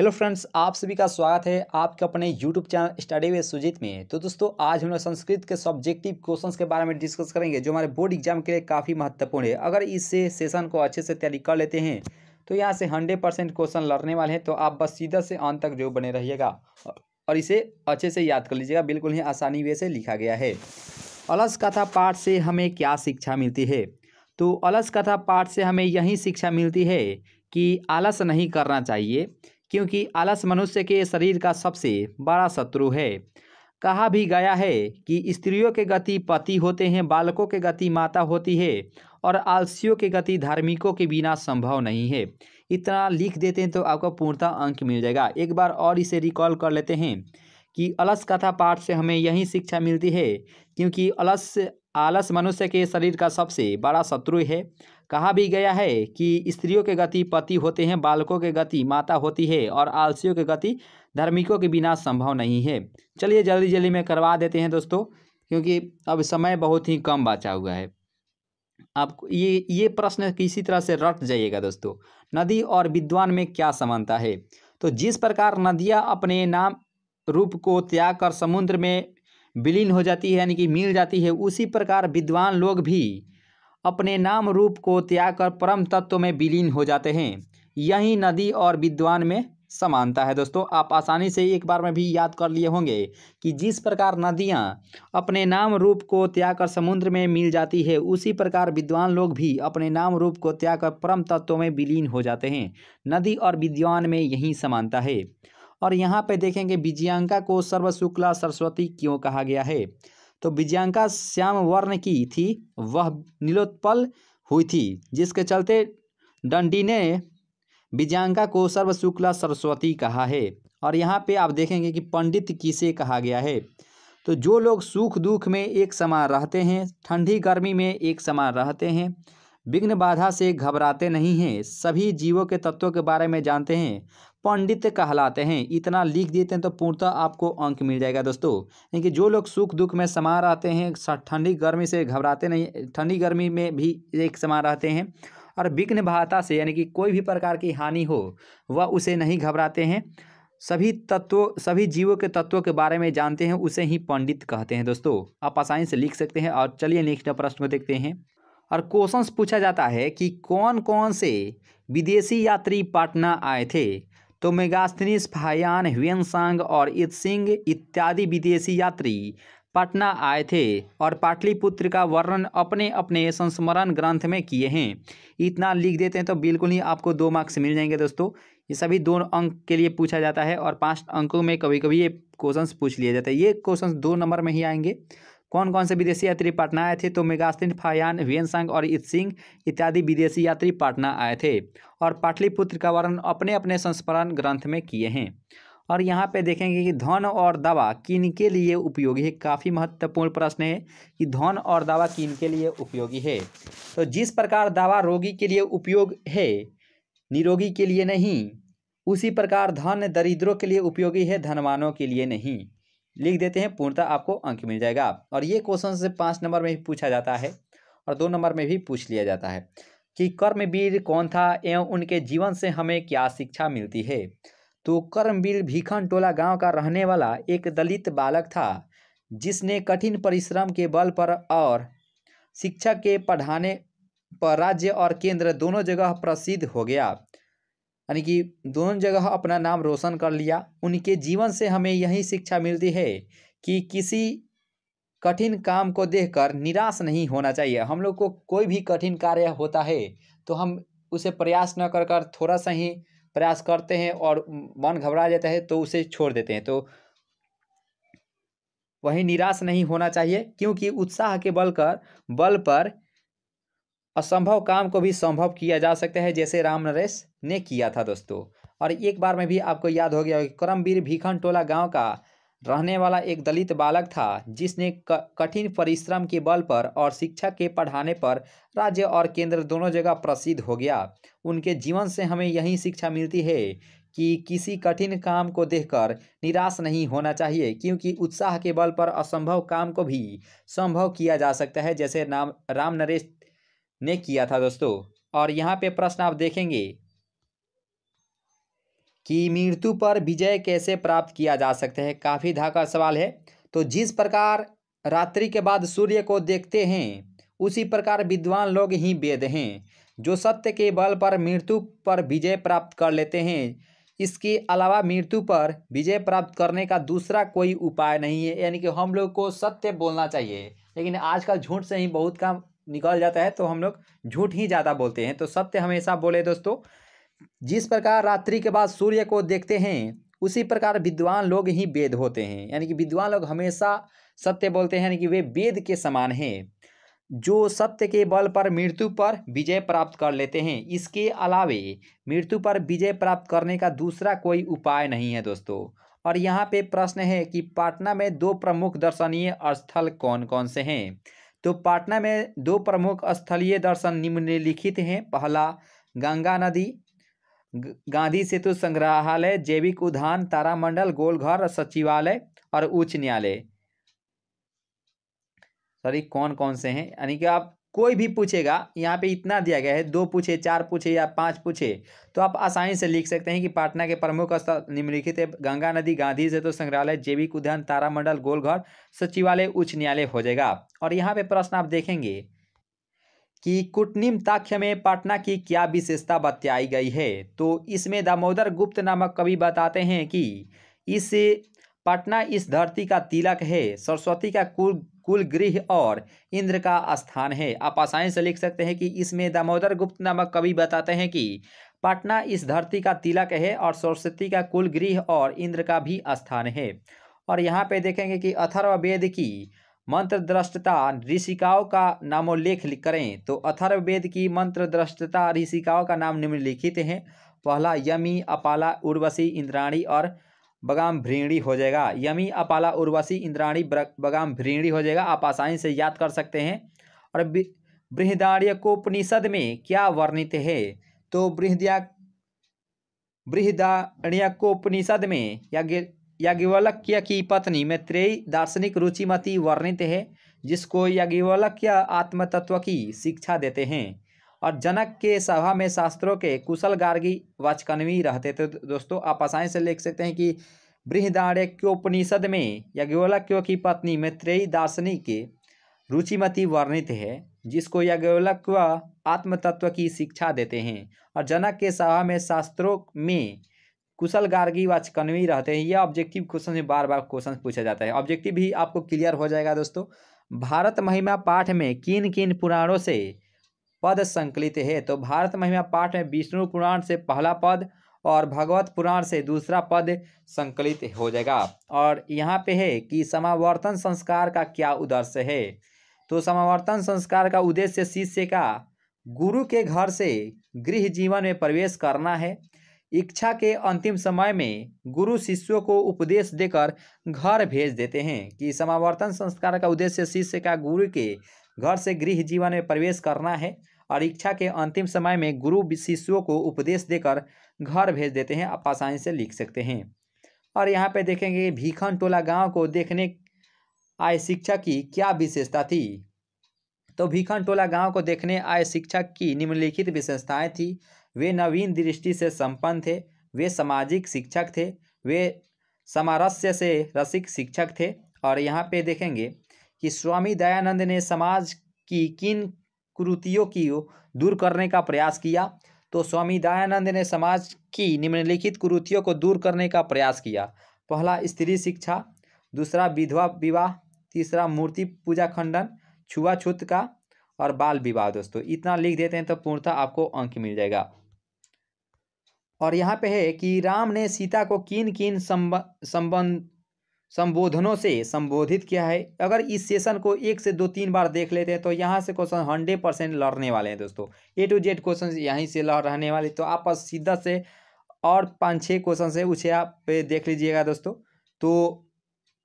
hello friends आप सभी का स्वागत है आपके अपने YouTube channel study way Sujeet में तो दोस्तों आज हम लोग संस्कृत के सब्जेक्टिव क्वेश्चंस के बारे में डिस्कस करेंगे जो हमारे बोर्ड एग्जाम के लिए काफ़ी महत्वपूर्ण है अगर इससे सेशन को अच्छे से तैयारी कर लेते हैं तो यहाँ से हंड्रेड परसेंट क्वेश्चन लड़ने वाले हैं तो आप बस सीधा से अंत तक जो बने रहिएगा और इसे अच्छे से याद कर लीजिएगा बिल्कुल ही आसानी वे से लिखा गया है अलस कथा पाठ से हमें क्या शिक्षा मिलती है तो अलस कथा पाठ से हमें यही शिक्षा मिलती है कि आलस नहीं करना चाहिए क्योंकि आलस मनुष्य के शरीर का सबसे बड़ा शत्रु है कहा भी गया है कि स्त्रियों के गति पति होते हैं बालकों के गति माता होती है और आलसियों के गति धार्मिकों के बिना संभव नहीं है इतना लिख देते हैं तो आपको पूर्णतः अंक मिल जाएगा एक बार और इसे रिकॉल कर लेते हैं कि अलस कथा पाठ से हमें यही शिक्षा मिलती है क्योंकि अलस आलस मनुष्य के शरीर का सबसे बड़ा शत्रु है कहा भी गया है कि स्त्रियों के गति पति होते हैं बालकों के गति माता होती है और आलसियों के गति धार्मिकों के बिना संभव नहीं है चलिए जल्दी जल्दी में करवा देते हैं दोस्तों क्योंकि अब समय बहुत ही कम बचा हुआ है आप ये ये प्रश्न किसी तरह से रट जाइएगा दोस्तों नदी और विद्वान में क्या समानता है तो जिस प्रकार नदियाँ अपने नाम रूप को त्याग कर समुद्र में विलीन हो जाती है यानी कि मिल जाती है उसी प्रकार विद्वान लोग भी अपने नाम रूप को त्याग कर परम तत्व में विलीन हो जाते हैं यही नदी और विद्वान में समानता है दोस्तों आप आसानी से एक बार में भी याद कर लिए होंगे कि जिस प्रकार नदियाँ अपने नाम रूप को त्याग कर समुद्र में मिल जाती है उसी प्रकार विद्वान लोग भी अपने नाम रूप को त्याग कर परम तत्व में विलीन हो जाते हैं नदी और विद्वान में यही समानता है और यहाँ पे देखेंगे विजयांका को सर्व शुक्ला सरस्वती क्यों कहा गया है तो विजयांका श्याम वर्ण की थी वह नीलोत्पल हुई थी जिसके चलते डंडी ने विजयांका को सर्वशुक्ला सरस्वती कहा है और यहाँ पे आप देखेंगे कि पंडित किसे कहा गया है तो जो लोग सुख दुख में एक समान रहते हैं ठंडी गर्मी में एक समान रहते हैं विघ्न बाधा से घबराते नहीं हैं सभी जीवों के तत्वों के बारे में जानते हैं पंडित कहलाते हैं इतना लिख देते हैं तो पूर्णतः आपको अंक मिल जाएगा दोस्तों यानी कि जो लोग सुख दुख में समा रहते हैं ठंडी गर्मी से घबराते नहीं ठंडी गर्मी में भी एक समा रहते हैं और विघ्न बाधा से यानी कि कोई भी प्रकार की हानि हो वह उसे नहीं घबराते हैं सभी तत्वों सभी जीवों के तत्वों के बारे में जानते हैं उसे ही पंडित कहते हैं दोस्तों आप आसानी से लिख सकते हैं और चलिए नेक्स्ट प्रश्न को देखते हैं और क्वेश्चन पूछा जाता है कि कौन कौन से विदेशी यात्री पटना आए थे तो मेगास्थनीस फायान सांग और इत सिंह इत्यादि विदेशी यात्री पटना आए थे और पाटलिपुत्र का वर्णन अपने अपने संस्मरण ग्रंथ में किए हैं इतना लिख देते हैं तो बिल्कुल ही आपको दो मार्क्स मिल जाएंगे दोस्तों ये सभी दो अंक के लिए पूछा जाता है और पाँच अंकों में कभी कभी ये क्वेश्चंस पूछ लिए जाते हैं ये क्वेश्चंस दो नंबर में ही आएंगे कौन कौन से विदेशी यात्री पटना आए थे तो मेगास्तिन फायान व्यनसंग और इत सिंह इत्यादि विदेशी यात्री पटना आए थे और पाटलिपुत्र का वर्णन अपने अपने संस्मरण ग्रंथ में किए हैं और यहाँ पे देखेंगे कि धन और दवा किन के लिए उपयोगी है काफ़ी महत्वपूर्ण प्रश्न है कि धन और दवा किन के लिए उपयोगी है तो जिस प्रकार दवा रोगी के लिए उपयोग है निरोगी के लिए नहीं उसी प्रकार धन दरिद्रों के लिए उपयोगी है धनवानों के लिए नहीं लिख देते हैं पूर्णतः आपको अंक मिल जाएगा और ये क्वेश्चन से पाँच नंबर में भी पूछा जाता है और दो नंबर में भी पूछ लिया जाता है कि कर्मवीर कौन था एवं उनके जीवन से हमें क्या शिक्षा मिलती है तो कर्मवीर भीखन टोला गांव का रहने वाला एक दलित बालक था जिसने कठिन परिश्रम के बल पर और शिक्षा के पढ़ाने पर राज्य और केंद्र दोनों जगह प्रसिद्ध हो गया यानी कि दोनों जगह अपना नाम रोशन कर लिया उनके जीवन से हमें यही शिक्षा मिलती है कि किसी कठिन काम को देखकर निराश नहीं होना चाहिए हम लोग को कोई भी कठिन कार्य होता है तो हम उसे प्रयास न कर कर थोड़ा सा ही प्रयास करते हैं और मन घबरा जाता है तो उसे छोड़ देते हैं तो वही निराश नहीं होना चाहिए क्योंकि उत्साह के बल कर बल पर असंभव काम को भी संभव किया जा सकता है जैसे राम नरेश ने किया था दोस्तों और एक बार में भी आपको याद हो गया करमवीर भीखन टोला गाँव का रहने वाला एक दलित बालक था जिसने कठिन परिश्रम के बल पर और शिक्षा के पढ़ाने पर राज्य और केंद्र दोनों जगह प्रसिद्ध हो गया उनके जीवन से हमें यही शिक्षा मिलती है कि किसी कठिन काम को देखकर निराश नहीं होना चाहिए क्योंकि उत्साह के बल पर असंभव काम को भी संभव किया जा सकता है जैसे नाम राम नरेश ने किया था दोस्तों और यहाँ पे प्रश्न आप देखेंगे कि मृत्यु पर विजय कैसे प्राप्त किया जा सकता है काफ़ी धाका सवाल है तो जिस प्रकार रात्रि के बाद सूर्य को देखते हैं उसी प्रकार विद्वान लोग ही वेद हैं जो सत्य के बल पर मृत्यु पर विजय प्राप्त कर लेते हैं इसके अलावा मृत्यु पर विजय प्राप्त करने का दूसरा कोई उपाय नहीं है यानी कि हम लोग को सत्य बोलना चाहिए लेकिन आजकल झूठ से ही बहुत काम निकल जाता है तो हम लोग झूठ ही ज़्यादा बोलते हैं तो सत्य हमेशा बोले दोस्तों जिस प्रकार रात्रि के बाद सूर्य को देखते हैं उसी प्रकार विद्वान लोग ही वेद होते हैं यानी कि विद्वान लोग हमेशा सत्य बोलते हैं यानी कि वे वेद के समान हैं जो सत्य के बल पर मृत्यु पर विजय प्राप्त कर लेते हैं इसके अलावे मृत्यु पर विजय प्राप्त करने का दूसरा कोई उपाय नहीं है दोस्तों और यहाँ पे प्रश्न है कि पाटना में दो प्रमुख दर्शनीय स्थल कौन कौन से हैं तो पाटना में दो प्रमुख स्थलीय दर्शन निम्नलिखित हैं पहला गंगा नदी गांधी सेतु संग्रहालय जैविक उद्यान तारामंडल गोलघर सचिवालय और उच्च न्यायालय सॉरी कौन कौन से हैं यानी कि आप कोई भी पूछेगा यहाँ पे इतना दिया गया है दो पूछे चार पूछे या पाँच पूछे तो आप आसानी से लिख सकते हैं कि पटना के प्रमुख स्थल निम्नलिखित है गंगा नदी गांधी सेतु तो संग्रहालय जैविक उद्यान तारामंडल गोलघर सचिवालय उच्च न्यायालय हो जाएगा और यहाँ पे प्रश्न आप देखेंगे कि कुटनिम ताख्य में पाटना की क्या विशेषता बताई गई है तो इसमें दामोदर गुप्त नामक कवि बताते हैं कि इस पटना इस धरती का तिलक है सरस्वती का कुल कुल गृह और इंद्र का स्थान है आप आसानी से लिख सकते हैं कि इसमें दामोदर गुप्त नामक कवि बताते हैं कि पटना इस धरती का तिलक है और सरस्वती का कुल गृह और इंद्र का भी स्थान है और यहाँ पे देखेंगे कि अथर्ववेद की मंत्र दृष्टता ऋषिकाओं का नामोल्लेख करें तो अथर्ववेद की मंत्र दृष्टता ऋषिकाओं का नाम निम्नलिखित हैं पहला यमी अपाला उर्वशी इंद्राणी और बगाम भ्रीणी हो जाएगा यमी अपाला उर्वशी इंद्राणी बगाम भ्रीणी हो जाएगा आप आसानी से याद कर सकते हैं और बृहदार्यकोपनिषद में क्या वर्णित है तो बृहद्या बृहदारण्यकोपनिषद में याज्ञवल्क्य की पत्नी मैत्रेयी दार्शनिक रुचिमती वर्णित है जिसको याज्ञवल्क्य आत्मतत्व की शिक्षा देते हैं और जनक के सभा में शास्त्रों के कुशल गार्गी वाचकनवी रहते थे दोस्तों आप आसानी से लिख सकते हैं कि क्योपनिषद में क्यों की पत्नी मैत्रेयी दार्शनिक रुचिमती वर्णित है जिसको व आत्मतत्व की शिक्षा देते हैं और जनक के सभा में शास्त्रों में कुशल गार्गी व चकनवी रहते हैं यह ऑब्जेक्टिव क्वेश्चन में बार बार क्वेश्चन पूछा जाता है ऑब्जेक्टिव भी आपको क्लियर हो जाएगा दोस्तों भारत महिमा पाठ में किन किन पुराणों से पद संकलित है तो भारत महिमा पाठ में विष्णु पुराण से पहला पद और भगवत पुराण से दूसरा पद संकलित हो जाएगा और यहाँ पे है कि समावर्तन संस्कार का क्या उद्देश्य है तो समावर्तन संस्कार का उद्देश्य शिष्य का गुरु के घर से गृह जीवन में प्रवेश करना है इच्छा के अंतिम समय में गुरु शिष्यों को उपदेश देकर घर भेज देते हैं कि समावर्तन संस्कार का उद्देश्य शिष्य का गुरु के घर से गृह जीवन में प्रवेश करना है और इच्छा के अंतिम समय में गुरु शिष्यों को उपदेश देकर घर भेज देते हैं आप आसानी से लिख सकते हैं और यहाँ पे देखेंगे भीखन टोला गांव को देखने आए शिक्षक की क्या विशेषता थी तो भीखन टोला गांव को देखने आए शिक्षक की निम्नलिखित विशेषताएं थी वे नवीन दृष्टि से संपन्न थे वे सामाजिक शिक्षक थे वे समारस्य से रसिक शिक्षक थे और यहाँ पे देखेंगे कि स्वामी दयानंद ने समाज की किन कुरुतियों की दूर करने का प्रयास किया तो स्वामी दयानंद ने समाज की निम्नलिखित कुरुतियों को दूर करने का प्रयास किया पहला स्त्री शिक्षा दूसरा विधवा विवाह तीसरा मूर्ति पूजा खंडन छुआछूत का और बाल विवाह दोस्तों इतना लिख देते हैं तो पूर्णतः आपको अंक मिल जाएगा और यहाँ पे है कि राम ने सीता को किन किन संबंध संबोधनों से संबोधित किया है अगर इस सेशन को एक से दो तीन बार देख लेते हैं तो यहाँ से क्वेश्चन हंड्रेड परसेंट लड़ने वाले हैं दोस्तों ए टू जेड क्वेश्चन यहीं से लड़ रहने वाले तो आप सीधा से और पाँच छः क्वेश्चन है उसे आप देख लीजिएगा दोस्तों तो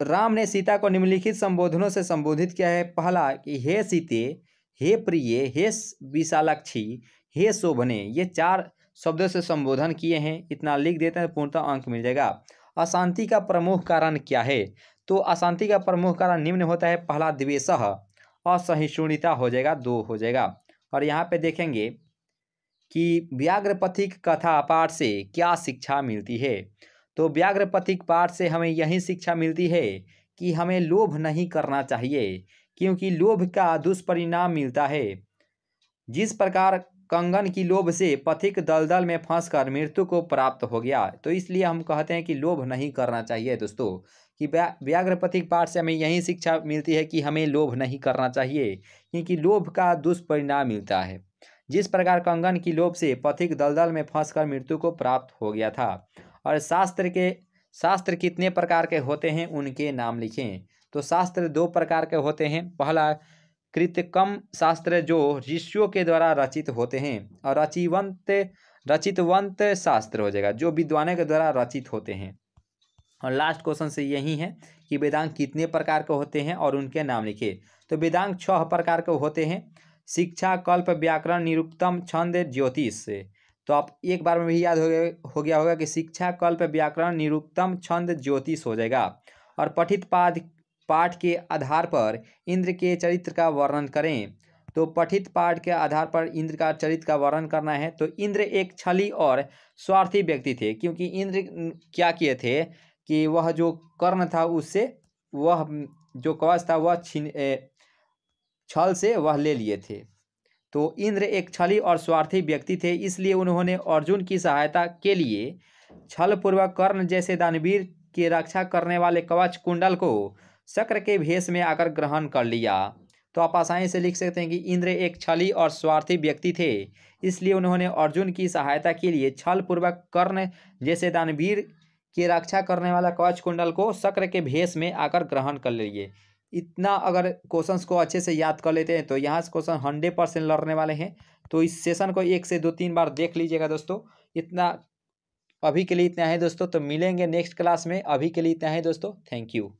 राम ने सीता को निम्नलिखित संबोधनों से संबोधित किया है पहला कि हे सीते हे प्रिय हे विशालाक्षी हे शोभने ये चार शब्दों से संबोधन किए हैं इतना लिख देते हैं पूर्णतः अंक मिल जाएगा अशांति का प्रमुख कारण क्या है तो अशांति का प्रमुख कारण निम्न होता है पहला द्वेश असहिष्णुता हो जाएगा दो हो जाएगा और यहाँ पे देखेंगे कि व्याघ्रपथिक कथा पाठ से क्या शिक्षा मिलती है तो व्याघ्रपथिक पाठ से हमें यही शिक्षा मिलती है कि हमें लोभ नहीं करना चाहिए क्योंकि लोभ का दुष्परिणाम मिलता है जिस प्रकार कंगन की लोभ से पथिक दलदल में फंसकर मृत्यु को प्राप्त हो गया तो इसलिए हम कहते हैं कि लोभ नहीं करना चाहिए दोस्तों कि व्याघ्र पथिक पाठ से हमें यही शिक्षा मिलती है कि हमें लोभ नहीं करना चाहिए क्योंकि लोभ का दुष्परिणाम मिलता है जिस प्रकार कंगन की लोभ से पथिक दलदल में फंसकर मृत्यु को प्राप्त हो गया था और शास्त्र के शास्त्र कितने प्रकार के होते हैं उनके नाम लिखें तो शास्त्र दो प्रकार के होते हैं पहला कृतकम शास्त्र जो ऋषियों के द्वारा रचित होते हैं और रचिवंत रचितवंत शास्त्र हो जाएगा जो विद्वानों के द्वारा रचित होते हैं और लास्ट क्वेश्चन से यही है कि वेदांग कितने प्रकार के होते हैं और उनके नाम लिखिए तो वेदांग छह प्रकार के होते हैं शिक्षा कल्प व्याकरण निरुक्तम छंद ज्योतिष तो आप एक बार में भी याद हो गया हो गया होगा कि शिक्षा कल्प व्याकरण निरुक्तम छंद ज्योतिष हो जाएगा और पठित पाद पाठ के आधार पर इंद्र के चरित्र का वर्णन करें तो पठित पाठ के आधार पर इंद्र का चरित्र का वर्णन करना है तो इंद्र एक छली और स्वार्थी व्यक्ति थे क्योंकि इंद्र क्या किए थे कि वह जो कर्ण था उससे वह जो कवच था वह छीन छल से वह ले लिए थे तो इंद्र एक छली और स्वार्थी व्यक्ति थे इसलिए उन्होंने अर्जुन की सहायता के लिए छल पूर्वक कर्ण जैसे दानवीर की रक्षा करने वाले कवच कुंडल को शक्र के भेष में आकर ग्रहण कर लिया तो आप आसानी से लिख सकते हैं कि इंद्र एक छली और स्वार्थी व्यक्ति थे इसलिए उन्होंने अर्जुन की सहायता के लिए छल पूर्वक कर्ण जैसे दानवीर की रक्षा करने वाला कवच कुंडल को शक्र के भेष में आकर ग्रहण कर लिए इतना अगर क्वेश्चन को अच्छे से याद कर लेते हैं तो यहाँ से क्वेश्चन हंड्रेड परसेंट लड़ने वाले हैं तो इस सेशन को एक से दो तीन बार देख लीजिएगा दोस्तों इतना अभी के लिए इतना है दोस्तों तो मिलेंगे नेक्स्ट क्लास में अभी के लिए इतना है दोस्तों थैंक यू